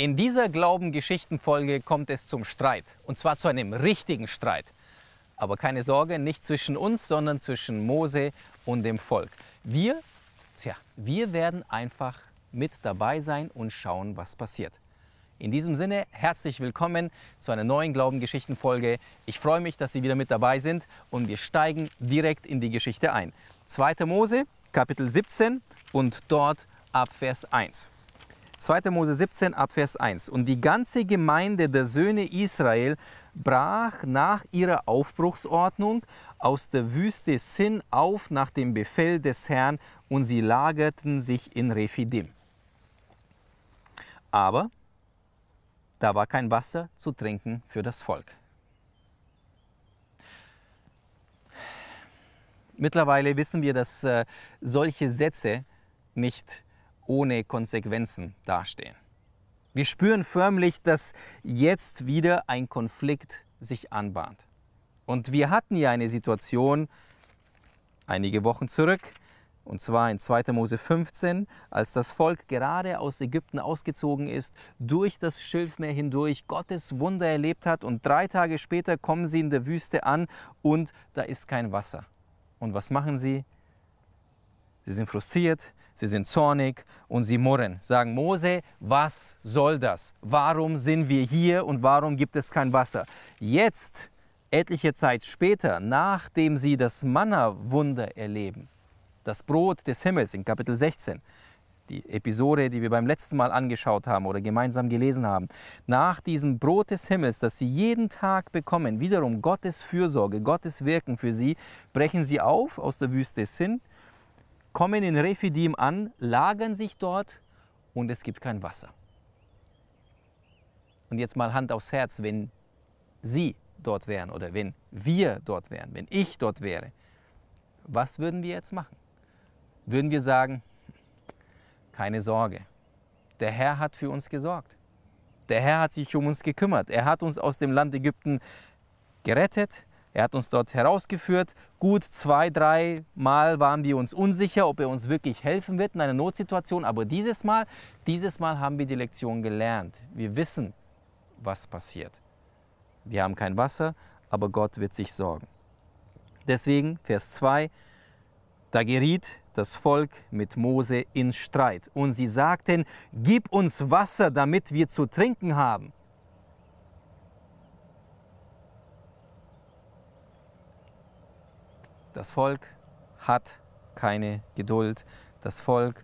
In dieser Glauben-Geschichten-Folge kommt es zum Streit. Und zwar zu einem richtigen Streit. Aber keine Sorge, nicht zwischen uns, sondern zwischen Mose und dem Volk. Wir, tja, wir werden einfach mit dabei sein und schauen, was passiert. In diesem Sinne, herzlich willkommen zu einer neuen Glauben-Geschichten-Folge. Ich freue mich, dass Sie wieder mit dabei sind und wir steigen direkt in die Geschichte ein. 2. Mose, Kapitel 17 und dort ab Vers 1. 2. Mose 17 Abvers 1. Und die ganze Gemeinde der Söhne Israel brach nach ihrer Aufbruchsordnung aus der Wüste Sin auf nach dem Befehl des Herrn und sie lagerten sich in Refidim. Aber da war kein Wasser zu trinken für das Volk. Mittlerweile wissen wir, dass äh, solche Sätze nicht ohne Konsequenzen dastehen. Wir spüren förmlich, dass jetzt wieder ein Konflikt sich anbahnt. Und wir hatten ja eine Situation einige Wochen zurück, und zwar in 2. Mose 15, als das Volk gerade aus Ägypten ausgezogen ist, durch das Schilfmeer hindurch Gottes Wunder erlebt hat und drei Tage später kommen sie in der Wüste an und da ist kein Wasser. Und was machen sie? Sie sind frustriert, sie sind zornig und sie murren, sagen, Mose, was soll das? Warum sind wir hier und warum gibt es kein Wasser? Jetzt, etliche Zeit später, nachdem sie das Manna-Wunder erleben, das Brot des Himmels in Kapitel 16, die Episode, die wir beim letzten Mal angeschaut haben oder gemeinsam gelesen haben, nach diesem Brot des Himmels, das sie jeden Tag bekommen, wiederum Gottes Fürsorge, Gottes Wirken für sie, brechen sie auf aus der Wüste Sinn, kommen in Refidim an, lagern sich dort und es gibt kein Wasser. Und jetzt mal Hand aufs Herz, wenn Sie dort wären oder wenn wir dort wären, wenn ich dort wäre, was würden wir jetzt machen? Würden wir sagen, keine Sorge, der Herr hat für uns gesorgt. Der Herr hat sich um uns gekümmert. Er hat uns aus dem Land Ägypten gerettet. Er hat uns dort herausgeführt. Gut zwei, drei Mal waren wir uns unsicher, ob er uns wirklich helfen wird in einer Notsituation. Aber dieses Mal, dieses Mal haben wir die Lektion gelernt. Wir wissen, was passiert. Wir haben kein Wasser, aber Gott wird sich sorgen. Deswegen, Vers 2, da geriet das Volk mit Mose in Streit. Und sie sagten, gib uns Wasser, damit wir zu trinken haben. Das Volk hat keine Geduld. Das Volk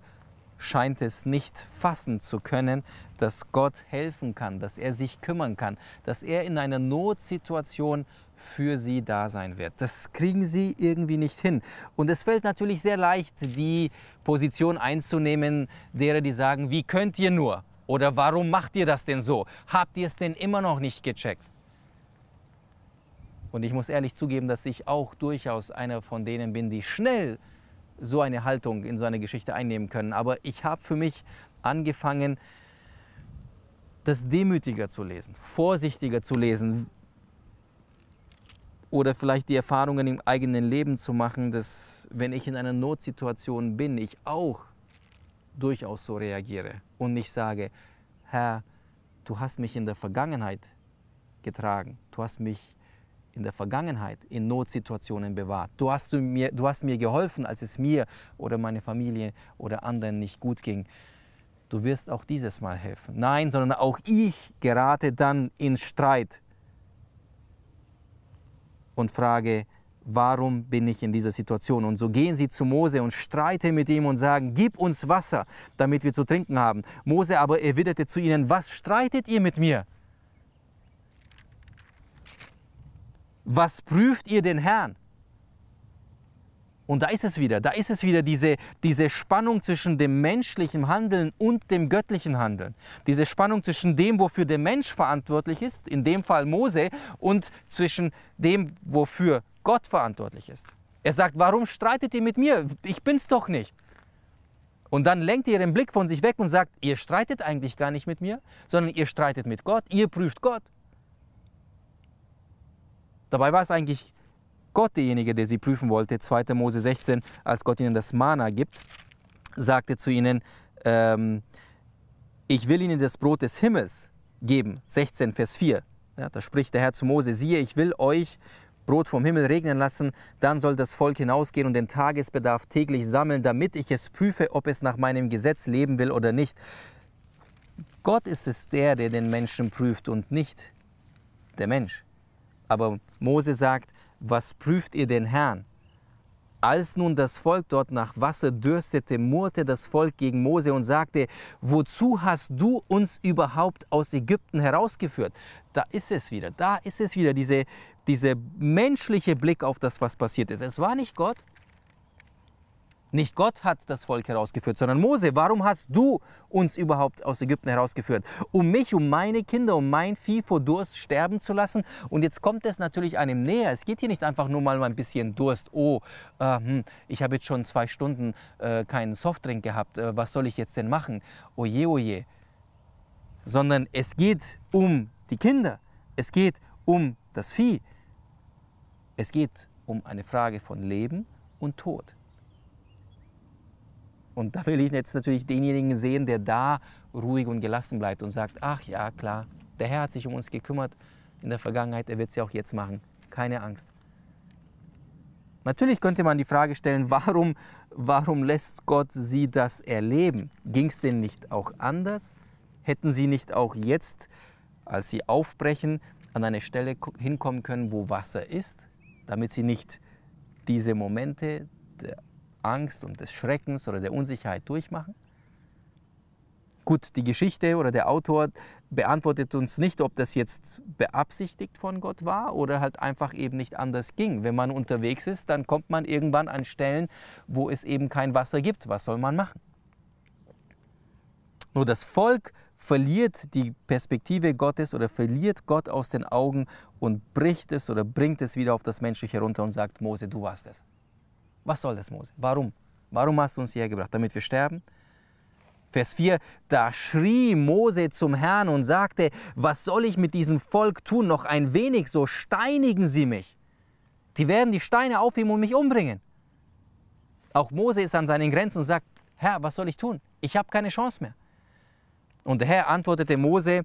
scheint es nicht fassen zu können, dass Gott helfen kann, dass er sich kümmern kann, dass er in einer Notsituation für sie da sein wird. Das kriegen sie irgendwie nicht hin. Und es fällt natürlich sehr leicht, die Position einzunehmen, derer, die sagen, wie könnt ihr nur? Oder warum macht ihr das denn so? Habt ihr es denn immer noch nicht gecheckt? Und ich muss ehrlich zugeben, dass ich auch durchaus einer von denen bin, die schnell so eine Haltung in so eine Geschichte einnehmen können. Aber ich habe für mich angefangen, das demütiger zu lesen, vorsichtiger zu lesen oder vielleicht die Erfahrungen im eigenen Leben zu machen, dass wenn ich in einer Notsituation bin, ich auch durchaus so reagiere und nicht sage, Herr, du hast mich in der Vergangenheit getragen, du hast mich in der Vergangenheit in Notsituationen bewahrt. Du hast, du mir, du hast mir geholfen, als es mir oder meiner Familie oder anderen nicht gut ging. Du wirst auch dieses Mal helfen. Nein, sondern auch ich gerate dann in Streit und frage, warum bin ich in dieser Situation? Und so gehen sie zu Mose und streiten mit ihm und sagen, gib uns Wasser, damit wir zu trinken haben. Mose aber erwiderte zu ihnen, was streitet ihr mit mir? was prüft ihr den Herrn? Und da ist es wieder, da ist es wieder diese, diese Spannung zwischen dem menschlichen Handeln und dem göttlichen Handeln. Diese Spannung zwischen dem, wofür der Mensch verantwortlich ist, in dem Fall Mose, und zwischen dem, wofür Gott verantwortlich ist. Er sagt, warum streitet ihr mit mir? Ich bin's doch nicht. Und dann lenkt ihr den Blick von sich weg und sagt, ihr streitet eigentlich gar nicht mit mir, sondern ihr streitet mit Gott, ihr prüft Gott. Dabei war es eigentlich Gott derjenige, der sie prüfen wollte. 2. Mose 16, als Gott ihnen das Mana gibt, sagte zu ihnen, ähm, ich will ihnen das Brot des Himmels geben. 16, Vers 4. Ja, da spricht der Herr zu Mose, siehe, ich will euch Brot vom Himmel regnen lassen, dann soll das Volk hinausgehen und den Tagesbedarf täglich sammeln, damit ich es prüfe, ob es nach meinem Gesetz leben will oder nicht. Gott ist es der, der den Menschen prüft und nicht der Mensch. Aber Mose sagt, was prüft ihr den Herrn? Als nun das Volk dort nach Wasser dürstete, murrte das Volk gegen Mose und sagte, wozu hast du uns überhaupt aus Ägypten herausgeführt? Da ist es wieder, da ist es wieder, dieser diese menschliche Blick auf das, was passiert ist. Es war nicht Gott, nicht Gott hat das Volk herausgeführt, sondern Mose. Warum hast du uns überhaupt aus Ägypten herausgeführt? Um mich, um meine Kinder, um mein Vieh vor Durst sterben zu lassen. Und jetzt kommt es natürlich einem näher. Es geht hier nicht einfach nur mal ein bisschen Durst. Oh, äh, hm, ich habe jetzt schon zwei Stunden äh, keinen Softdrink gehabt. Äh, was soll ich jetzt denn machen? Oje, oje. Sondern es geht um die Kinder. Es geht um das Vieh. Es geht um eine Frage von Leben und Tod. Und da will ich jetzt natürlich denjenigen sehen, der da ruhig und gelassen bleibt und sagt, ach ja, klar, der Herr hat sich um uns gekümmert in der Vergangenheit, er wird es ja auch jetzt machen. Keine Angst. Natürlich könnte man die Frage stellen, warum, warum lässt Gott sie das erleben? Ging es denn nicht auch anders? Hätten sie nicht auch jetzt, als sie aufbrechen, an eine Stelle hinkommen können, wo Wasser ist, damit sie nicht diese Momente der Angst und des Schreckens oder der Unsicherheit durchmachen? Gut, die Geschichte oder der Autor beantwortet uns nicht, ob das jetzt beabsichtigt von Gott war oder halt einfach eben nicht anders ging. Wenn man unterwegs ist, dann kommt man irgendwann an Stellen, wo es eben kein Wasser gibt. Was soll man machen? Nur das Volk verliert die Perspektive Gottes oder verliert Gott aus den Augen und bricht es oder bringt es wieder auf das Menschliche runter und sagt, Mose, du warst es. Was soll das, Mose? Warum? Warum hast du uns hierher gebracht? Damit wir sterben? Vers 4, da schrie Mose zum Herrn und sagte, was soll ich mit diesem Volk tun? Noch ein wenig, so steinigen sie mich. Die werden die Steine aufheben und mich umbringen. Auch Mose ist an seinen Grenzen und sagt, Herr, was soll ich tun? Ich habe keine Chance mehr. Und der Herr antwortete Mose,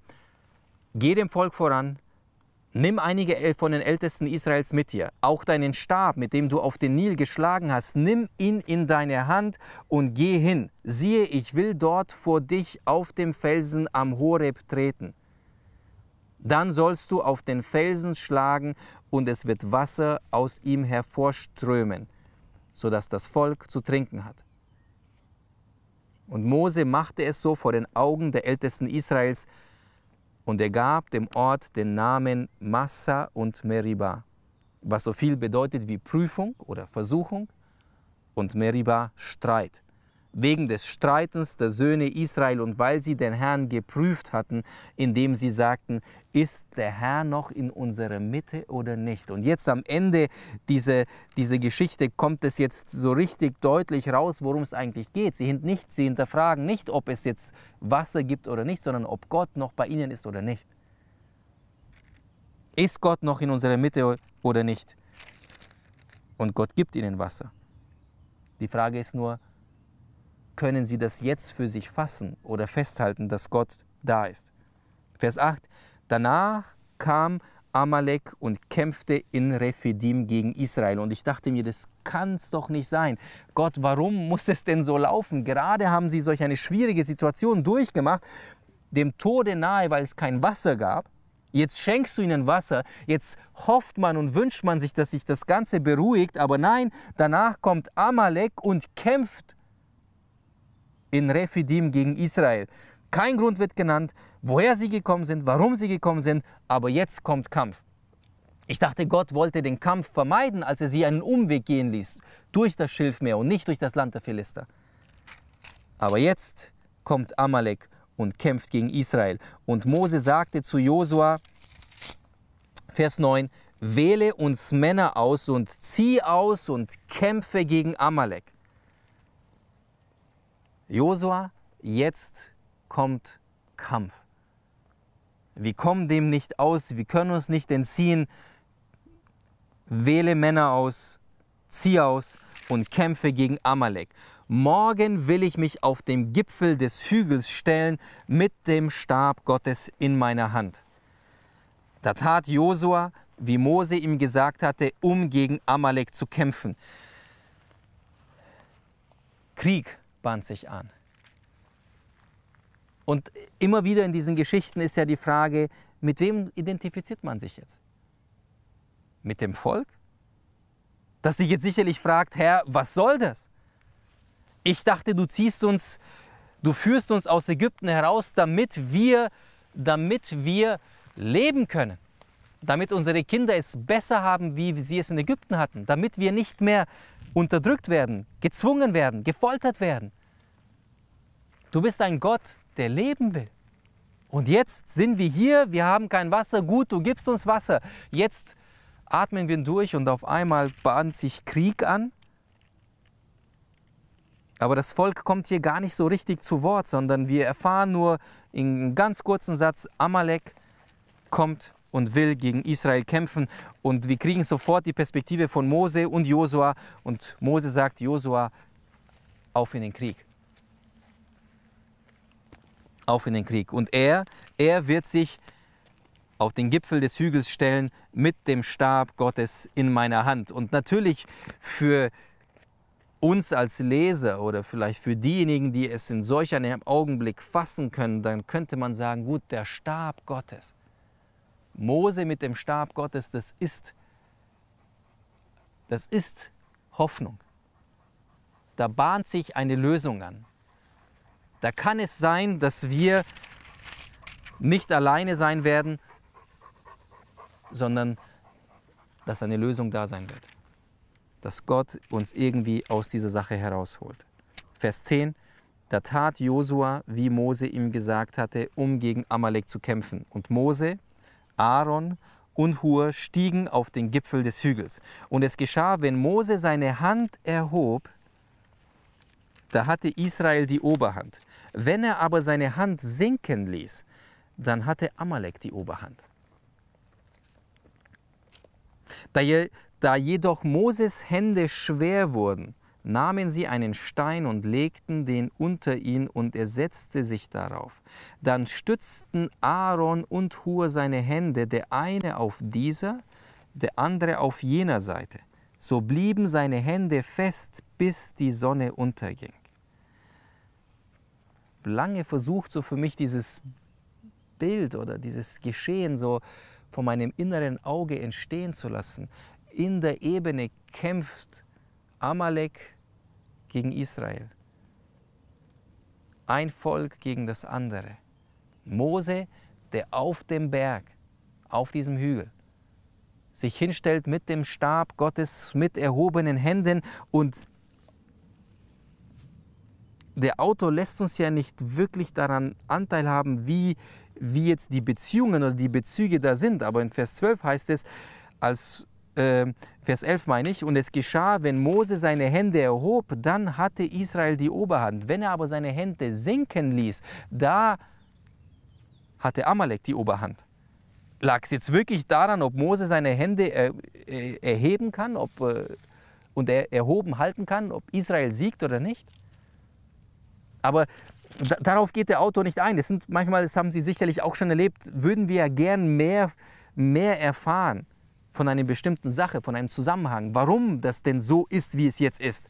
geh dem Volk voran, Nimm einige von den Ältesten Israels mit dir, auch deinen Stab, mit dem du auf den Nil geschlagen hast, nimm ihn in deine Hand und geh hin. Siehe, ich will dort vor dich auf dem Felsen am Horeb treten. Dann sollst du auf den Felsen schlagen und es wird Wasser aus ihm hervorströmen, sodass das Volk zu trinken hat. Und Mose machte es so vor den Augen der Ältesten Israels, und er gab dem Ort den Namen Massa und Meribah, was so viel bedeutet wie Prüfung oder Versuchung und Meribah Streit wegen des Streitens der Söhne Israel und weil sie den Herrn geprüft hatten, indem sie sagten, ist der Herr noch in unserer Mitte oder nicht? Und jetzt am Ende dieser diese Geschichte kommt es jetzt so richtig deutlich raus, worum es eigentlich geht. Sie, nicht, sie hinterfragen nicht, ob es jetzt Wasser gibt oder nicht, sondern ob Gott noch bei ihnen ist oder nicht. Ist Gott noch in unserer Mitte oder nicht? Und Gott gibt ihnen Wasser. Die Frage ist nur, können sie das jetzt für sich fassen oder festhalten, dass Gott da ist. Vers 8. Danach kam Amalek und kämpfte in Rephidim gegen Israel. Und ich dachte mir, das kann es doch nicht sein. Gott, warum muss es denn so laufen? Gerade haben sie solch eine schwierige Situation durchgemacht, dem Tode nahe, weil es kein Wasser gab. Jetzt schenkst du ihnen Wasser, jetzt hofft man und wünscht man sich, dass sich das Ganze beruhigt, aber nein, danach kommt Amalek und kämpft in Refidim gegen Israel. Kein Grund wird genannt, woher sie gekommen sind, warum sie gekommen sind, aber jetzt kommt Kampf. Ich dachte, Gott wollte den Kampf vermeiden, als er sie einen Umweg gehen ließ, durch das Schilfmeer und nicht durch das Land der Philister. Aber jetzt kommt Amalek und kämpft gegen Israel. Und Mose sagte zu Josua, Vers 9, wähle uns Männer aus und zieh aus und kämpfe gegen Amalek. Josua, jetzt kommt Kampf. Wir kommen dem nicht aus, wir können uns nicht entziehen. Wähle Männer aus, zieh aus und kämpfe gegen Amalek. Morgen will ich mich auf dem Gipfel des Hügels stellen mit dem Stab Gottes in meiner Hand. Da tat Josua, wie Mose ihm gesagt hatte, um gegen Amalek zu kämpfen. Krieg band sich an. Und immer wieder in diesen Geschichten ist ja die Frage, mit wem identifiziert man sich jetzt? Mit dem Volk? Das sich jetzt sicherlich fragt, Herr, was soll das? Ich dachte, du ziehst uns, du führst uns aus Ägypten heraus, damit wir, damit wir leben können. Damit unsere Kinder es besser haben, wie sie es in Ägypten hatten. Damit wir nicht mehr unterdrückt werden, gezwungen werden, gefoltert werden. Du bist ein Gott, der leben will. Und jetzt sind wir hier, wir haben kein Wasser, gut, du gibst uns Wasser. Jetzt atmen wir durch und auf einmal bahnt sich Krieg an. Aber das Volk kommt hier gar nicht so richtig zu Wort, sondern wir erfahren nur in einem ganz kurzen Satz, Amalek kommt und will gegen Israel kämpfen. Und wir kriegen sofort die Perspektive von Mose und Josua. Und Mose sagt Josua, auf in den Krieg. Auf in den Krieg. Und er, er wird sich auf den Gipfel des Hügels stellen mit dem Stab Gottes in meiner Hand. Und natürlich für uns als Leser oder vielleicht für diejenigen, die es in solch einem Augenblick fassen können, dann könnte man sagen, gut, der Stab Gottes. Mose mit dem Stab Gottes, das ist, das ist Hoffnung. Da bahnt sich eine Lösung an. Da kann es sein, dass wir nicht alleine sein werden, sondern dass eine Lösung da sein wird. Dass Gott uns irgendwie aus dieser Sache herausholt. Vers 10. Da tat Josua, wie Mose ihm gesagt hatte, um gegen Amalek zu kämpfen. Und Mose Aaron und Hur stiegen auf den Gipfel des Hügels. Und es geschah, wenn Mose seine Hand erhob, da hatte Israel die Oberhand. Wenn er aber seine Hand sinken ließ, dann hatte Amalek die Oberhand. Da, je, da jedoch Moses Hände schwer wurden, nahmen sie einen Stein und legten den unter ihn und er setzte sich darauf. Dann stützten Aaron und Hur seine Hände, der eine auf dieser, der andere auf jener Seite. So blieben seine Hände fest, bis die Sonne unterging. Lange versucht so für mich dieses Bild oder dieses Geschehen so vor meinem inneren Auge entstehen zu lassen. In der Ebene kämpft Amalek gegen Israel. Ein Volk gegen das andere. Mose, der auf dem Berg, auf diesem Hügel, sich hinstellt mit dem Stab Gottes, mit erhobenen Händen und der Autor lässt uns ja nicht wirklich daran Anteil haben, wie, wie jetzt die Beziehungen oder die Bezüge da sind. Aber in Vers 12 heißt es, als äh, Vers 11 meine ich, und es geschah, wenn Mose seine Hände erhob, dann hatte Israel die Oberhand. Wenn er aber seine Hände sinken ließ, da hatte Amalek die Oberhand. Lag es jetzt wirklich daran, ob Mose seine Hände er, äh, er, äh, erheben kann ob, äh, und er, erhoben halten kann, ob Israel siegt oder nicht? Aber da, darauf geht der Autor nicht ein. Das sind manchmal, das haben Sie sicherlich auch schon erlebt, würden wir ja gern mehr, mehr erfahren von einer bestimmten Sache, von einem Zusammenhang, warum das denn so ist, wie es jetzt ist.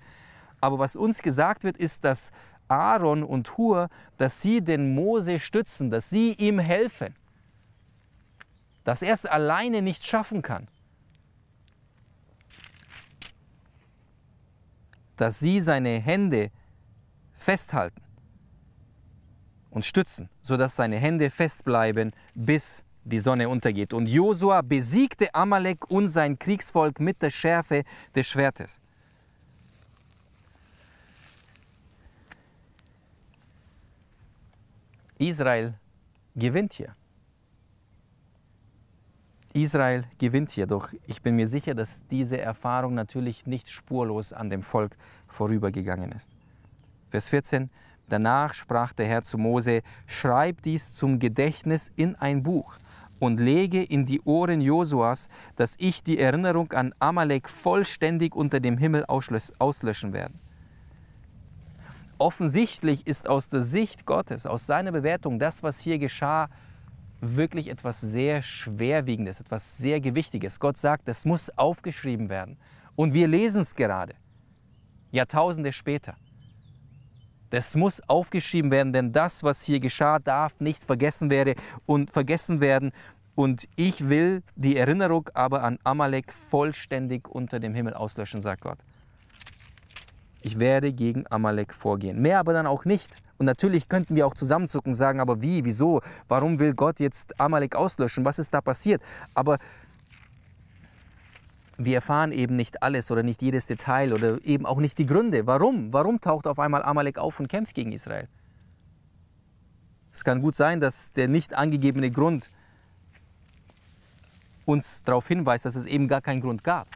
Aber was uns gesagt wird, ist, dass Aaron und Hur, dass sie den Mose stützen, dass sie ihm helfen, dass er es alleine nicht schaffen kann, dass sie seine Hände festhalten und stützen, sodass seine Hände festbleiben bis bis die Sonne untergeht. Und Josua besiegte Amalek und sein Kriegsvolk mit der Schärfe des Schwertes. Israel gewinnt hier. Israel gewinnt hier, doch ich bin mir sicher, dass diese Erfahrung natürlich nicht spurlos an dem Volk vorübergegangen ist. Vers 14, danach sprach der Herr zu Mose, schreib dies zum Gedächtnis in ein Buch und lege in die Ohren Josuas, dass ich die Erinnerung an Amalek vollständig unter dem Himmel auslöschen werde. Offensichtlich ist aus der Sicht Gottes, aus seiner Bewertung, das, was hier geschah, wirklich etwas sehr Schwerwiegendes, etwas sehr Gewichtiges. Gott sagt, das muss aufgeschrieben werden. Und wir lesen es gerade, Jahrtausende später. Das muss aufgeschrieben werden, denn das, was hier geschah, darf nicht vergessen werden und vergessen werden. Und ich will die Erinnerung aber an Amalek vollständig unter dem Himmel auslöschen, sagt Gott. Ich werde gegen Amalek vorgehen. Mehr aber dann auch nicht. Und natürlich könnten wir auch zusammenzucken und sagen, aber wie, wieso, warum will Gott jetzt Amalek auslöschen? Was ist da passiert? Aber wir erfahren eben nicht alles oder nicht jedes Detail oder eben auch nicht die Gründe. Warum? Warum taucht auf einmal Amalek auf und kämpft gegen Israel? Es kann gut sein, dass der nicht angegebene Grund uns darauf hinweist, dass es eben gar keinen Grund gab.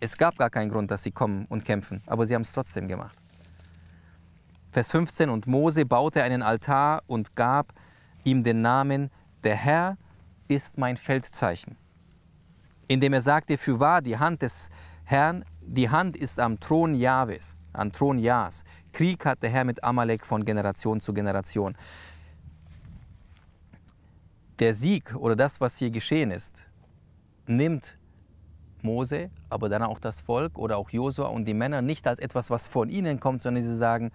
Es gab gar keinen Grund, dass sie kommen und kämpfen, aber sie haben es trotzdem gemacht. Vers 15, und Mose baute einen Altar und gab ihm den Namen, der Herr ist mein Feldzeichen indem er sagte, für wahr, die Hand des Herrn, die Hand ist am Thron Jahwes, am Thron Jahs. Krieg hat der Herr mit Amalek von Generation zu Generation. Der Sieg oder das, was hier geschehen ist, nimmt Mose, aber dann auch das Volk oder auch Josua und die Männer nicht als etwas, was von ihnen kommt, sondern sie sagen,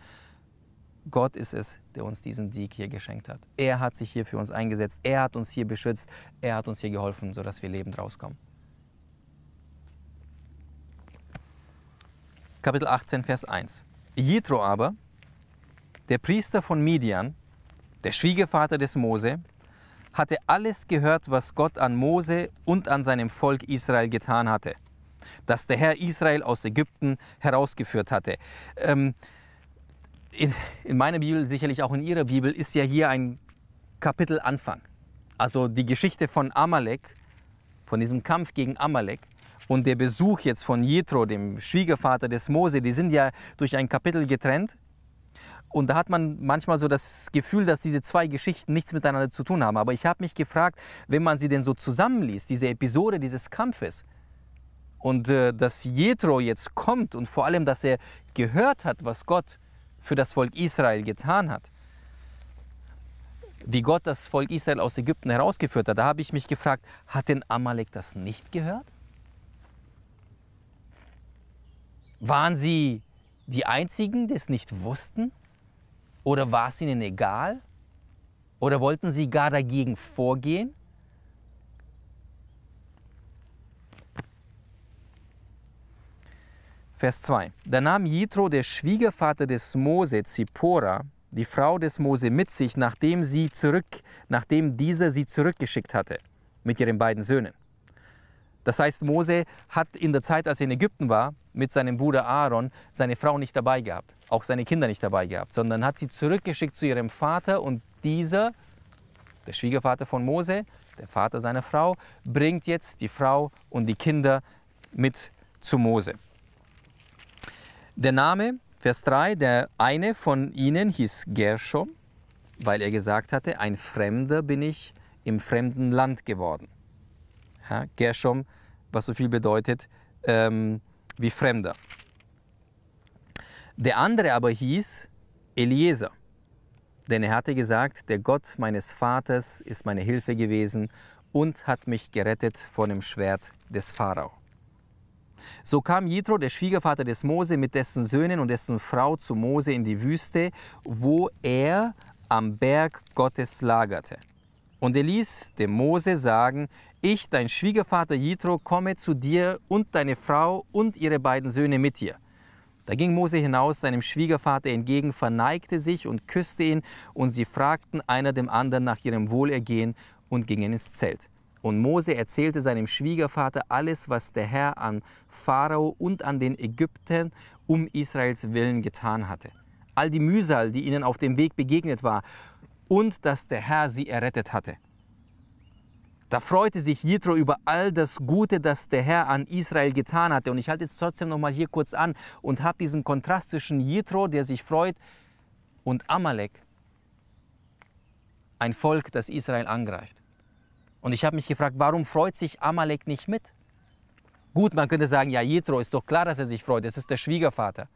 Gott ist es, der uns diesen Sieg hier geschenkt hat. Er hat sich hier für uns eingesetzt, er hat uns hier beschützt, er hat uns hier geholfen, sodass wir lebend rauskommen. Kapitel 18, Vers 1. Jethro aber, der Priester von Midian, der Schwiegervater des Mose, hatte alles gehört, was Gott an Mose und an seinem Volk Israel getan hatte, dass der Herr Israel aus Ägypten herausgeführt hatte. Ähm, in, in meiner Bibel, sicherlich auch in Ihrer Bibel, ist ja hier ein Kapitel Anfang. Also die Geschichte von Amalek, von diesem Kampf gegen Amalek, und der Besuch jetzt von Jethro, dem Schwiegervater des Mose, die sind ja durch ein Kapitel getrennt. Und da hat man manchmal so das Gefühl, dass diese zwei Geschichten nichts miteinander zu tun haben. Aber ich habe mich gefragt, wenn man sie denn so zusammenliest, diese Episode dieses Kampfes, und äh, dass Jethro jetzt kommt und vor allem, dass er gehört hat, was Gott für das Volk Israel getan hat, wie Gott das Volk Israel aus Ägypten herausgeführt hat, da habe ich mich gefragt, hat denn Amalek das nicht gehört? Waren sie die Einzigen, die es nicht wussten? Oder war es ihnen egal? Oder wollten sie gar dagegen vorgehen? Vers 2. Da nahm Jitro, der Schwiegervater des Mose, Zippora, die Frau des Mose, mit sich, nachdem, sie zurück, nachdem dieser sie zurückgeschickt hatte, mit ihren beiden Söhnen. Das heißt, Mose hat in der Zeit, als er in Ägypten war, mit seinem Bruder Aaron seine Frau nicht dabei gehabt, auch seine Kinder nicht dabei gehabt, sondern hat sie zurückgeschickt zu ihrem Vater und dieser, der Schwiegervater von Mose, der Vater seiner Frau, bringt jetzt die Frau und die Kinder mit zu Mose. Der Name, Vers 3, der eine von ihnen hieß Gershom, weil er gesagt hatte, ein Fremder bin ich im fremden Land geworden. Ja, Gershom, was so viel bedeutet ähm, wie Fremder. Der andere aber hieß Eliezer, denn er hatte gesagt, der Gott meines Vaters ist meine Hilfe gewesen und hat mich gerettet von dem Schwert des Pharao. So kam Jethro, der Schwiegervater des Mose, mit dessen Söhnen und dessen Frau zu Mose in die Wüste, wo er am Berg Gottes lagerte. Und er ließ dem Mose sagen, ich, dein Schwiegervater Jitro, komme zu dir und deine Frau und ihre beiden Söhne mit dir. Da ging Mose hinaus seinem Schwiegervater entgegen, verneigte sich und küsste ihn, und sie fragten einer dem anderen nach ihrem Wohlergehen und gingen ins Zelt. Und Mose erzählte seinem Schwiegervater alles, was der Herr an Pharao und an den Ägyptern um Israels willen getan hatte. All die Mühsal, die ihnen auf dem Weg begegnet war und dass der Herr sie errettet hatte. Da freute sich Jethro über all das Gute, das der Herr an Israel getan hatte. Und ich halte es trotzdem noch mal hier kurz an und habe diesen Kontrast zwischen Jethro, der sich freut, und Amalek, ein Volk, das Israel angreift. Und ich habe mich gefragt, warum freut sich Amalek nicht mit? Gut, man könnte sagen, ja, Jethro ist doch klar, dass er sich freut. Es ist der Schwiegervater.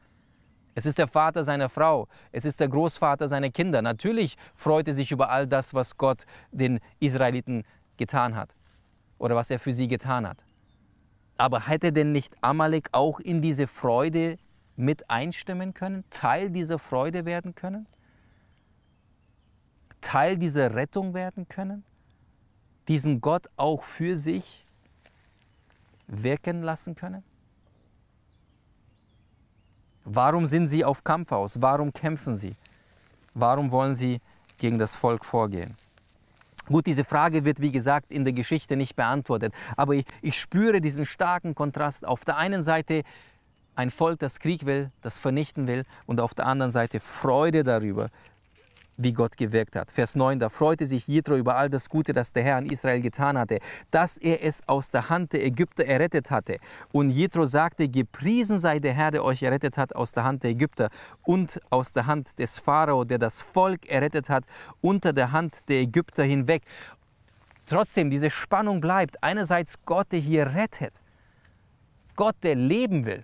Es ist der Vater seiner Frau, es ist der Großvater seiner Kinder. Natürlich freut er sich über all das, was Gott den Israeliten getan hat oder was er für sie getan hat. Aber hätte denn nicht Amalek auch in diese Freude mit einstimmen können, Teil dieser Freude werden können, Teil dieser Rettung werden können, diesen Gott auch für sich wirken lassen können? Warum sind sie auf Kampf aus? Warum kämpfen sie? Warum wollen sie gegen das Volk vorgehen? Gut, diese Frage wird wie gesagt in der Geschichte nicht beantwortet, aber ich, ich, spüre diesen starken Kontrast. Auf der einen Seite ein Volk, das Krieg will, das vernichten will, und auf der anderen Seite Freude darüber, wie Gott gewirkt hat. Vers 9, da freute sich Jethro über all das Gute, das der Herr an Israel getan hatte, dass er es aus der Hand der Ägypter errettet hatte. Und Jethro sagte, gepriesen sei der Herr, der euch errettet hat aus der Hand der Ägypter und aus der Hand des Pharao, der das Volk errettet hat, unter der Hand der Ägypter hinweg. Trotzdem, diese Spannung bleibt. Einerseits Gott, der hier rettet. Gott, der leben will.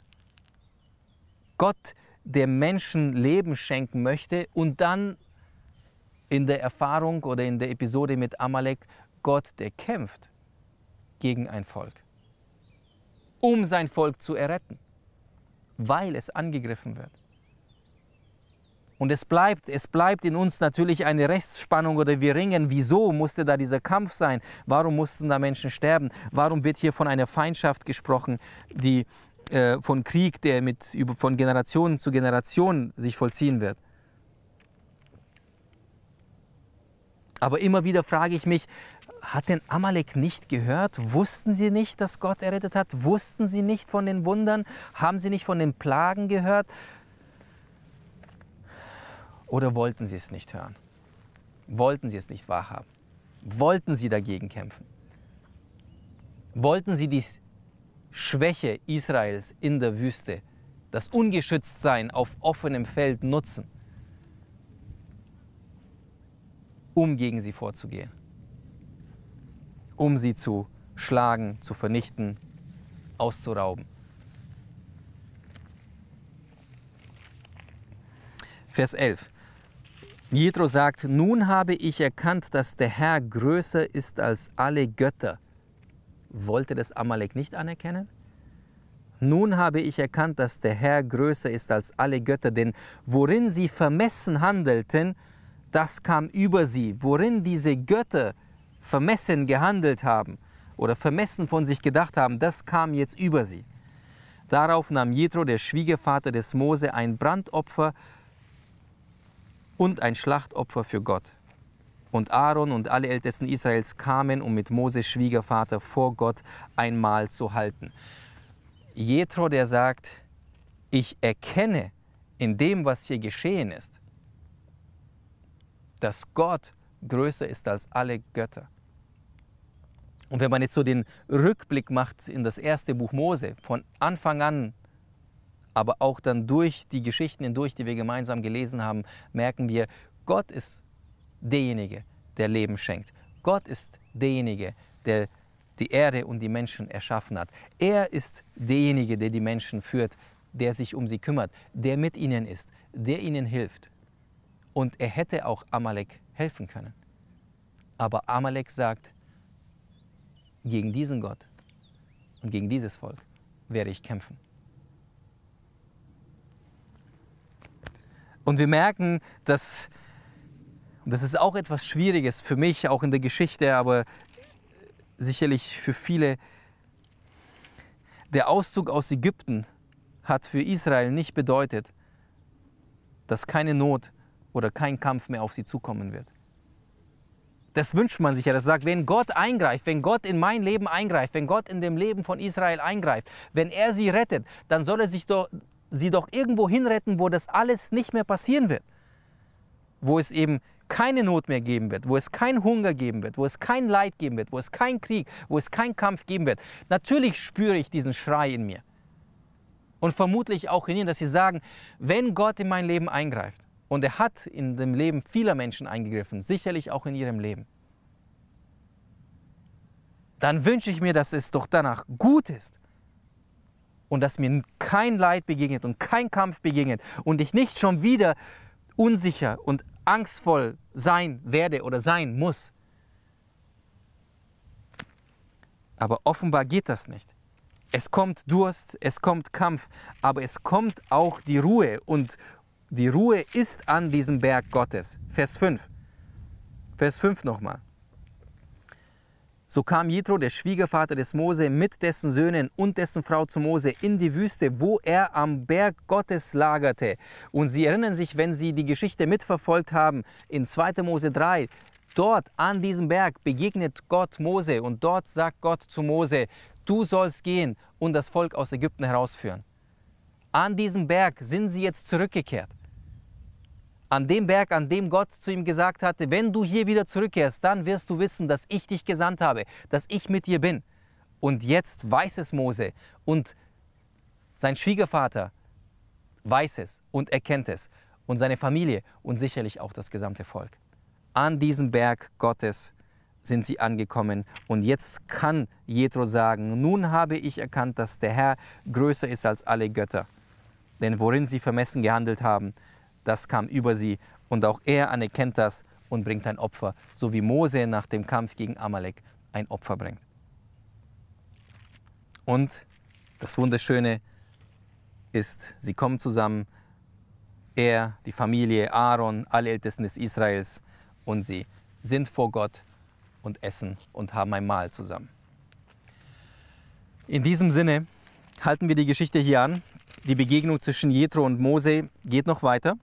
Gott, der Menschen Leben schenken möchte und dann in der Erfahrung oder in der Episode mit Amalek Gott, der kämpft gegen ein Volk, um sein Volk zu erretten, weil es angegriffen wird. Und es bleibt, es bleibt in uns natürlich eine Rechtsspannung oder wir ringen, wieso musste da dieser Kampf sein? Warum mussten da Menschen sterben? Warum wird hier von einer Feindschaft gesprochen, die äh, von Krieg, der mit, von Generation zu Generation sich vollziehen wird? Aber immer wieder frage ich mich, hat denn Amalek nicht gehört? Wussten sie nicht, dass Gott errettet hat? Wussten sie nicht von den Wundern? Haben sie nicht von den Plagen gehört? Oder wollten sie es nicht hören? Wollten sie es nicht wahrhaben? Wollten sie dagegen kämpfen? Wollten sie die Schwäche Israels in der Wüste, das Ungeschütztsein auf offenem Feld nutzen? um gegen sie vorzugehen, um sie zu schlagen, zu vernichten, auszurauben. Vers 11. Jethro sagt, nun habe ich erkannt, dass der Herr größer ist als alle Götter. Wollte das Amalek nicht anerkennen? Nun habe ich erkannt, dass der Herr größer ist als alle Götter, denn worin sie vermessen handelten, das kam über sie, worin diese Götter vermessen gehandelt haben oder vermessen von sich gedacht haben, das kam jetzt über sie. Darauf nahm Jethro, der Schwiegervater des Mose, ein Brandopfer und ein Schlachtopfer für Gott. Und Aaron und alle Ältesten Israels kamen, um mit Moses Schwiegervater vor Gott ein Mahl zu halten. Jethro, der sagt, ich erkenne in dem, was hier geschehen ist, dass Gott größer ist als alle Götter. Und wenn man jetzt so den Rückblick macht in das erste Buch Mose, von Anfang an, aber auch dann durch die Geschichten hindurch, die wir gemeinsam gelesen haben, merken wir, Gott ist derjenige, der Leben schenkt. Gott ist derjenige, der die Erde und die Menschen erschaffen hat. Er ist derjenige, der die Menschen führt, der sich um sie kümmert, der mit ihnen ist, der ihnen hilft. Und er hätte auch Amalek helfen können. Aber Amalek sagt, gegen diesen Gott und gegen dieses Volk werde ich kämpfen. Und wir merken, dass, und das ist auch etwas Schwieriges für mich, auch in der Geschichte, aber sicherlich für viele, der Auszug aus Ägypten hat für Israel nicht bedeutet, dass keine Not, oder kein Kampf mehr auf sie zukommen wird. Das wünscht man sich ja. Das sagt, wenn Gott eingreift, wenn Gott in mein Leben eingreift, wenn Gott in dem Leben von Israel eingreift, wenn er sie rettet, dann soll er sich doch, sie doch irgendwo hinretten, wo das alles nicht mehr passieren wird. Wo es eben keine Not mehr geben wird, wo es keinen Hunger geben wird, wo es kein Leid geben wird, wo es keinen Krieg, wo es keinen Kampf geben wird. Natürlich spüre ich diesen Schrei in mir. Und vermutlich auch in ihnen, dass sie sagen, wenn Gott in mein Leben eingreift, und er hat in dem Leben vieler Menschen eingegriffen, sicherlich auch in ihrem Leben. Dann wünsche ich mir, dass es doch danach gut ist und dass mir kein Leid begegnet und kein Kampf begegnet und ich nicht schon wieder unsicher und angstvoll sein werde oder sein muss. Aber offenbar geht das nicht. Es kommt Durst, es kommt Kampf, aber es kommt auch die Ruhe und, die Ruhe ist an diesem Berg Gottes. Vers 5. Vers 5 nochmal. So kam Jethro, der Schwiegervater des Mose, mit dessen Söhnen und dessen Frau zu Mose in die Wüste, wo er am Berg Gottes lagerte. Und Sie erinnern sich, wenn Sie die Geschichte mitverfolgt haben, in 2. Mose 3, dort an diesem Berg begegnet Gott Mose und dort sagt Gott zu Mose, du sollst gehen und das Volk aus Ägypten herausführen. An diesem Berg sind sie jetzt zurückgekehrt an dem Berg, an dem Gott zu ihm gesagt hatte, wenn du hier wieder zurückkehrst, dann wirst du wissen, dass ich dich gesandt habe, dass ich mit dir bin. Und jetzt weiß es Mose und sein Schwiegervater weiß es und erkennt es und seine Familie und sicherlich auch das gesamte Volk. An diesem Berg Gottes sind sie angekommen und jetzt kann Jethro sagen, nun habe ich erkannt, dass der Herr größer ist als alle Götter, denn worin sie vermessen gehandelt haben, das kam über sie und auch er anerkennt das und bringt ein Opfer, so wie Mose nach dem Kampf gegen Amalek ein Opfer bringt. Und das Wunderschöne ist, sie kommen zusammen, er, die Familie, Aaron, alle Ältesten des Israels und sie sind vor Gott und essen und haben ein Mahl zusammen. In diesem Sinne halten wir die Geschichte hier an. Die Begegnung zwischen Jethro und Mose geht noch weiter.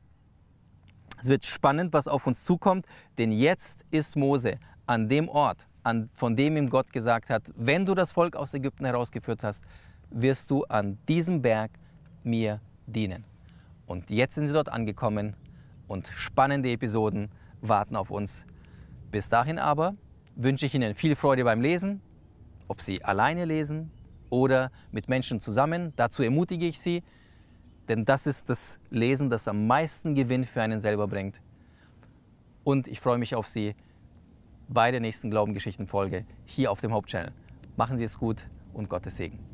Es wird spannend, was auf uns zukommt, denn jetzt ist Mose an dem Ort, an, von dem ihm Gott gesagt hat, wenn du das Volk aus Ägypten herausgeführt hast, wirst du an diesem Berg mir dienen. Und jetzt sind sie dort angekommen und spannende Episoden warten auf uns. Bis dahin aber wünsche ich Ihnen viel Freude beim Lesen, ob Sie alleine lesen oder mit Menschen zusammen. Dazu ermutige ich Sie, denn das ist das Lesen, das am meisten Gewinn für einen selber bringt. Und ich freue mich auf Sie bei der nächsten Glaubengeschichten-Folge hier auf dem Hauptchannel. Machen Sie es gut und Gottes Segen.